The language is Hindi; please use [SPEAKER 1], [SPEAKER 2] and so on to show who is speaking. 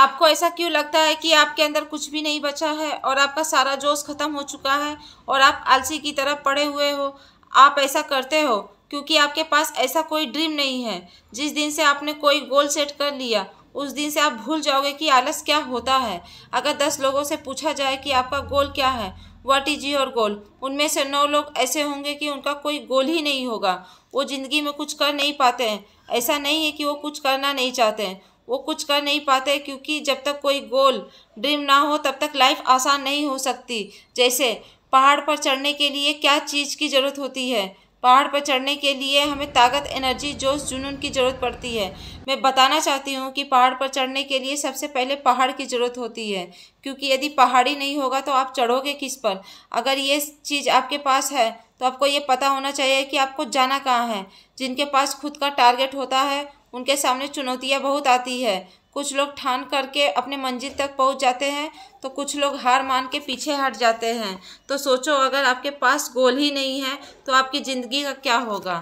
[SPEAKER 1] आपको ऐसा क्यों लगता है कि आपके अंदर कुछ भी नहीं बचा है और आपका सारा जोश ख़त्म हो चुका है और आप आलसी की तरह पड़े हुए हो आप ऐसा करते हो क्योंकि आपके पास ऐसा कोई ड्रीम नहीं है जिस दिन से आपने कोई गोल सेट कर लिया उस दिन से आप भूल जाओगे कि आलस क्या होता है अगर दस लोगों से पूछा जाए कि आपका गोल क्या है वट इज योर गोल उनमें से नौ लोग ऐसे होंगे कि उनका कोई गोल ही नहीं होगा वो ज़िंदगी में कुछ कर नहीं पाते हैं ऐसा नहीं है कि वो कुछ करना नहीं चाहते हैं वो कुछ कर नहीं पाते क्योंकि जब तक कोई गोल ड्रीम ना हो तब तक लाइफ आसान नहीं हो सकती जैसे पहाड़ पर चढ़ने के लिए क्या चीज़ की ज़रूरत होती है पहाड़ पर चढ़ने के लिए हमें ताकत एनर्जी जोश जुनून की ज़रूरत पड़ती है मैं बताना चाहती हूँ कि पहाड़ पर चढ़ने के लिए सबसे पहले पहाड़ की ज़रूरत होती है क्योंकि यदि पहाड़ी नहीं होगा तो आप चढ़ोगे किस पर अगर ये चीज़ आपके पास है तो आपको ये पता होना चाहिए कि आपको जाना कहाँ है जिनके पास खुद का टारगेट होता है उनके सामने चुनौतियाँ बहुत आती है कुछ लोग ठान करके अपने मंजिल तक पहुंच जाते हैं तो कुछ लोग हार मान के पीछे हट जाते हैं तो सोचो अगर आपके पास गोल ही नहीं है तो आपकी ज़िंदगी का क्या होगा